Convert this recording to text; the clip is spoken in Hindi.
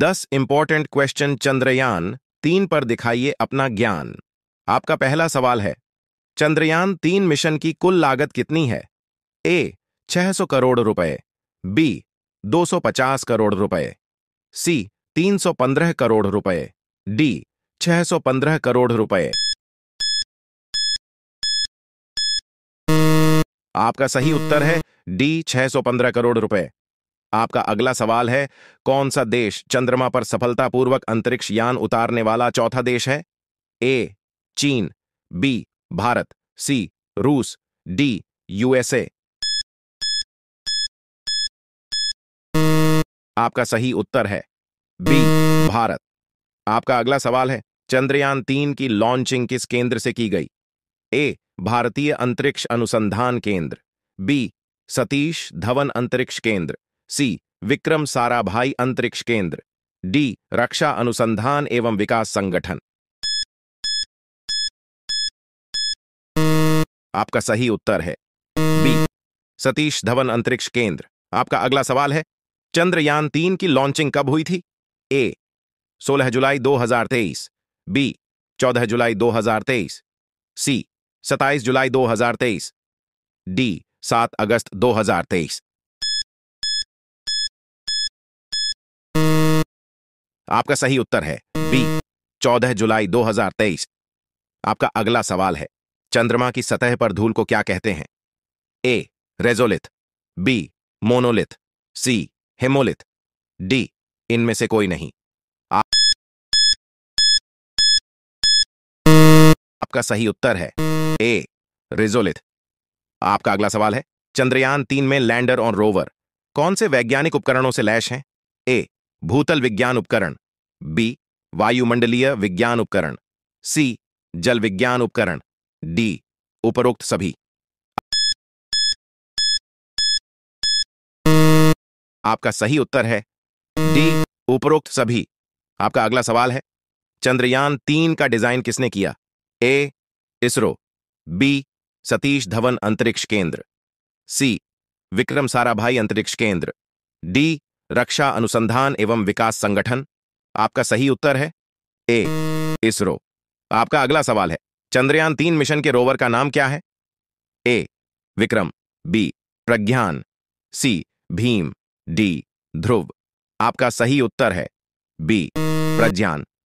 दस इंपॉर्टेंट क्वेश्चन चंद्रयान तीन पर दिखाइए अपना ज्ञान आपका पहला सवाल है चंद्रयान तीन मिशन की कुल लागत कितनी है ए 600 करोड़ रुपए बी 250 करोड़ रुपए सी 315 करोड़ रुपए डी 615 करोड़ रुपए आपका सही उत्तर है डी 615 करोड़ रुपए आपका अगला सवाल है कौन सा देश चंद्रमा पर सफलतापूर्वक अंतरिक्ष यान उतारने वाला चौथा देश है ए चीन बी भारत सी रूस डी यूएसए आपका सही उत्तर है बी भारत आपका अगला सवाल है चंद्रयान तीन की लॉन्चिंग किस केंद्र से की गई ए भारतीय अंतरिक्ष अनुसंधान केंद्र बी सतीश धवन अंतरिक्ष केंद्र सी विक्रम साराभाई अंतरिक्ष केंद्र डी रक्षा अनुसंधान एवं विकास संगठन आपका सही उत्तर है बी सतीश धवन अंतरिक्ष केंद्र आपका अगला सवाल है चंद्रयान तीन की लॉन्चिंग कब हुई थी ए 16 जुलाई 2023 बी 14 जुलाई 2023 सी 27 जुलाई 2023 डी 7 अगस्त 2023 आपका सही उत्तर है बी 14 जुलाई 2023 आपका अगला सवाल है चंद्रमा की सतह पर धूल को क्या कहते हैं A regolith B monolith C hemolith D इनमें से कोई नहीं आपका सही उत्तर है ए रेजोलिथ आपका अगला सवाल है चंद्रयान तीन में लैंडर और रोवर कौन से वैज्ञानिक उपकरणों से लैश हैं भूतल विज्ञान उपकरण बी वायुमंडलीय विज्ञान उपकरण सी जल विज्ञान उपकरण डी उपरोक्त सभी आपका सही उत्तर है डी उपरोक्त सभी आपका अगला सवाल है चंद्रयान तीन का डिजाइन किसने किया ए इसरो बी सतीश धवन अंतरिक्ष केंद्र सी विक्रम साराभाई अंतरिक्ष केंद्र डी रक्षा अनुसंधान एवं विकास संगठन आपका सही उत्तर है ए इसरो आपका अगला सवाल है चंद्रयान तीन मिशन के रोवर का नाम क्या है A Vikram B Pragyan C Bhim D Dhruv आपका सही उत्तर है बी प्रज्ञान